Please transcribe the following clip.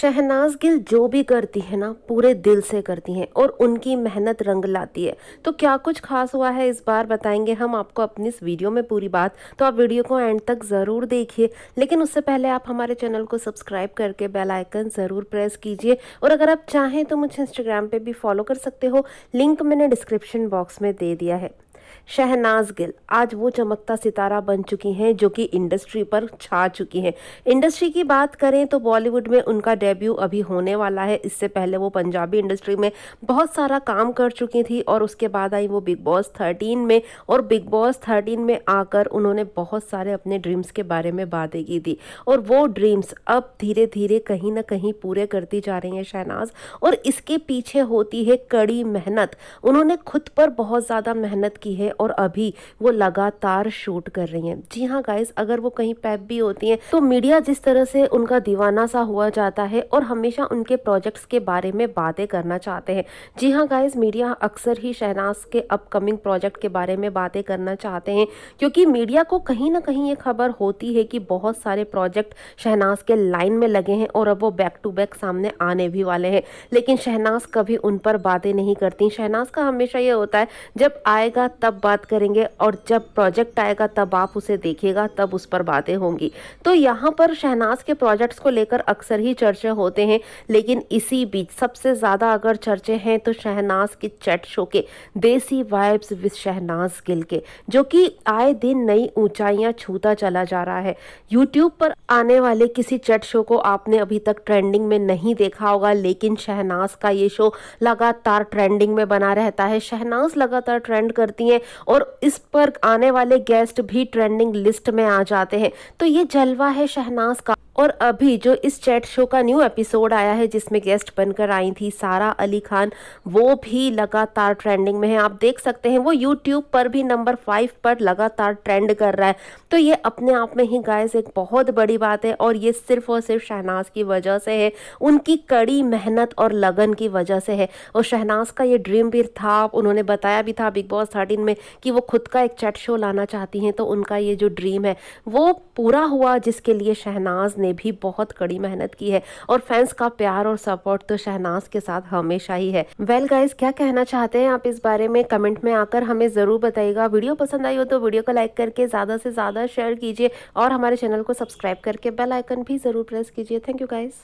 शहनाज गिल जो भी करती है ना पूरे दिल से करती हैं और उनकी मेहनत रंग लाती है तो क्या कुछ खास हुआ है इस बार बताएंगे हम आपको अपनी इस वीडियो में पूरी बात तो आप वीडियो को एंड तक ज़रूर देखिए लेकिन उससे पहले आप हमारे चैनल को सब्सक्राइब करके बेल आइकन ज़रूर प्रेस कीजिए और अगर आप चाहें तो मुझे इंस्टाग्राम पर भी फॉलो कर सकते हो लिंक मैंने डिस्क्रिप्शन बॉक्स में दे दिया है शहनाज गिल आज वो चमकता सितारा बन चुकी हैं जो कि इंडस्ट्री पर छा चुकी हैं इंडस्ट्री की बात करें तो बॉलीवुड में उनका डेब्यू अभी होने वाला है इससे पहले वो पंजाबी इंडस्ट्री में बहुत सारा काम कर चुकी थी और उसके बाद आई वो बिग बॉस थर्टीन में और बिग बॉस थर्टीन में आकर उन्होंने बहुत सारे अपने ड्रीम्स के बारे में बातें की थी और वो ड्रीम्स अब धीरे धीरे कहीं ना कहीं पूरे करती जा रही हैं शहनाज और इसके पीछे होती है कड़ी मेहनत उन्होंने खुद पर बहुत ज़्यादा मेहनत की रही है और अभी वो लगातार शूट कर रही हैं जी हाँ गाइस अगर वो कहीं पैप भी होती हैं तो मीडिया जिस तरह से उनका दीवाना सा हुआ जाता है और हमेशा उनके प्रोजेक्ट्स के बारे में बातें करना चाहते हैं जी हाँ गाइस मीडिया अक्सर ही शहनाज के अपकमिंग प्रोजेक्ट के बारे में बातें करना चाहते हैं क्योंकि मीडिया को कहीं ना कहीं ये खबर होती है कि बहुत सारे प्रोजेक्ट शहनाज के लाइन में लगे हैं और अब वो बैक टू बैक सामने आने भी वाले हैं लेकिन शहनाज कभी उन पर बातें नहीं करती शहनाज का हमेशा ये होता है जब आएगा तब बात करेंगे और जब प्रोजेक्ट आएगा तब आप उसे देखेगा तब उस पर बातें होंगी तो यहाँ पर शहनाज के प्रोजेक्ट्स को लेकर अक्सर ही चर्चे होते हैं लेकिन इसी बीच सबसे ज़्यादा अगर चर्चे हैं तो शहनाज के चैट शो के देसी वाइब्स विद शहनाज गिल के जो कि आए दिन नई ऊंचाइयां छूता चला जा रहा है यूट्यूब पर आने वाले किसी चैट शो को आपने अभी तक ट्रेंडिंग में नहीं देखा होगा लेकिन शहनाज का ये शो लगातार ट्रेंडिंग में बना रहता है शहनाज लगातार ट्रेंड करती हैं है और इस पर आने वाले गेस्ट भी ट्रेंडिंग लिस्ट में आ जाते हैं तो ये जलवा है शहनाज का और अभी जो इस चैट शो का न्यू एपिसोड आया है जिसमें गेस्ट बनकर आई थी सारा अली खान वो भी लगातार ट्रेंडिंग में है आप देख सकते हैं वो यूट्यूब पर भी नंबर फाइव पर लगातार ट्रेंड कर रहा है तो ये अपने आप में ही गाइस एक बहुत बड़ी बात है और ये सिर्फ और सिर्फ शहनाज की वजह से है उनकी कड़ी मेहनत और लगन की वजह से है और शहनाज का ये ड्रीम भी था उन्होंने बताया भी था बिग बॉस थर्टीन में कि वो खुद का एक चैट शो लाना चाहती हैं तो उनका ये जो ड्रीम है वो पूरा हुआ जिसके लिए शहनाज ने भी बहुत कड़ी मेहनत की है और फैंस का प्यार और सपोर्ट तो शहनाज के साथ हमेशा ही है वेल well गाइज क्या कहना चाहते हैं आप इस बारे में कमेंट में आकर हमें ज़रूर बताइएगा वीडियो पसंद आई हो तो वीडियो को लाइक करके ज़्यादा से ज़्यादा शेयर कीजिए और हमारे चैनल को सब्सक्राइब करके बेल आइकन भी ज़रूर प्रेस कीजिए थैंक यू गाइज़